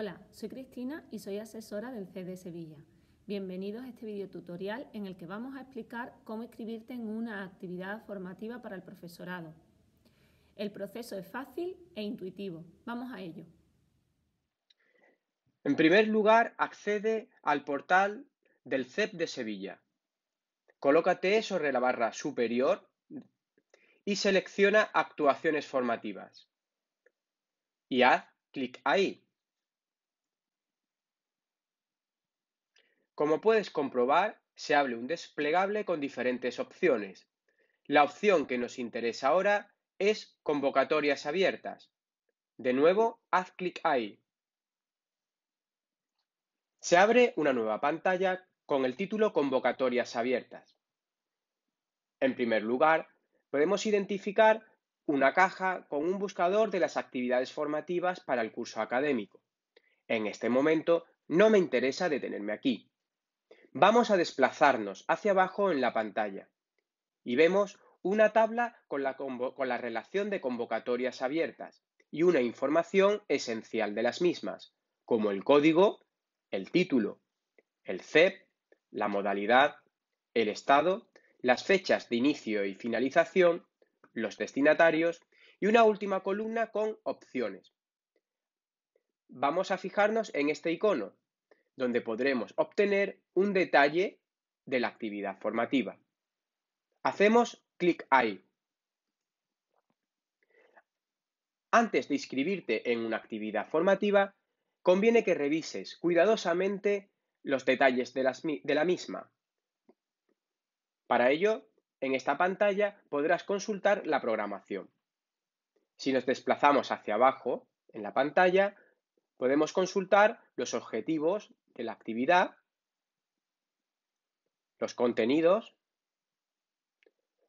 Hola, soy Cristina y soy asesora del de Sevilla. Bienvenidos a este video tutorial en el que vamos a explicar cómo inscribirte en una actividad formativa para el profesorado. El proceso es fácil e intuitivo. Vamos a ello. En primer lugar, accede al portal del CEP de Sevilla. Colócate sobre la barra superior y selecciona actuaciones formativas. Y haz clic ahí. Como puedes comprobar, se abre un desplegable con diferentes opciones. La opción que nos interesa ahora es Convocatorias abiertas. De nuevo, haz clic ahí. Se abre una nueva pantalla con el título Convocatorias abiertas. En primer lugar, podemos identificar una caja con un buscador de las actividades formativas para el curso académico. En este momento no me interesa detenerme aquí. Vamos a desplazarnos hacia abajo en la pantalla y vemos una tabla con la, relación de convocatorias abiertas y una información esencial de las mismas, como el código, el título, el CEP, la modalidad, el estado, las fechas de inicio y finalización, los destinatarios y una última columna con opciones. Vamos a fijarnos en este icono, donde podremos obtener un detalle de la actividad formativa. Hacemos clic ahí. Antes de inscribirte en una actividad formativa, conviene que revises cuidadosamente los detalles de, de la misma. Para ello, en esta pantalla podrás consultar la programación. Si nos desplazamos hacia abajo en la pantalla, podemos consultar los objetivos la actividad, los contenidos,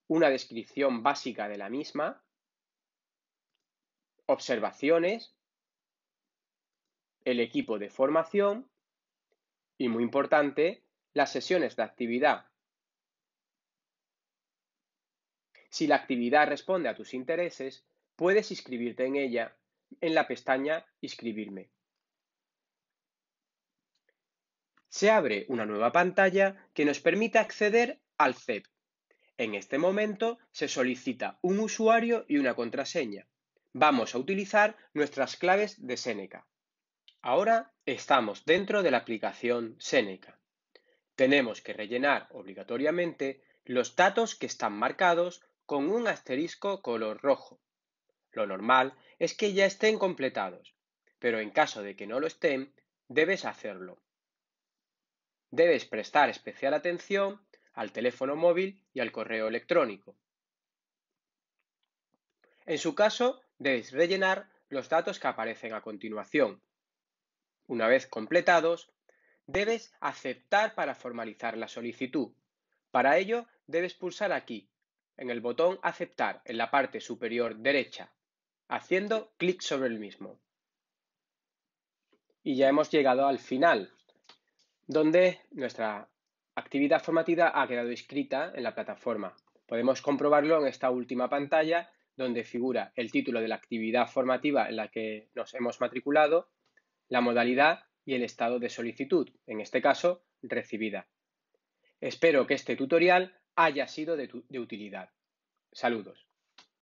una descripción básica de la misma, observaciones, el equipo de formación y, muy importante, las sesiones de actividad. Si la actividad responde a tus intereses, puedes inscribirte en ella en la pestaña Inscribirme. se abre una nueva pantalla que nos permite acceder al CEP. En este momento se solicita un usuario y una contraseña. Vamos a utilizar nuestras claves de Seneca. Ahora estamos dentro de la aplicación Seneca. Tenemos que rellenar obligatoriamente los datos que están marcados con un asterisco color rojo. Lo normal es que ya estén completados, pero en caso de que no lo estén, debes hacerlo. Debes prestar especial atención al teléfono móvil y al correo electrónico. En su caso, debes rellenar los datos que aparecen a continuación. Una vez completados, debes aceptar para formalizar la solicitud. Para ello, debes pulsar aquí, en el botón Aceptar, en la parte superior derecha, haciendo clic sobre el mismo. Y ya hemos llegado al final donde nuestra actividad formativa ha quedado inscrita en la plataforma. Podemos comprobarlo en esta última pantalla donde figura el título de la actividad formativa en la que nos hemos matriculado, la modalidad y el estado de solicitud, en este caso, recibida. Espero que este tutorial haya sido de, utilidad. Saludos.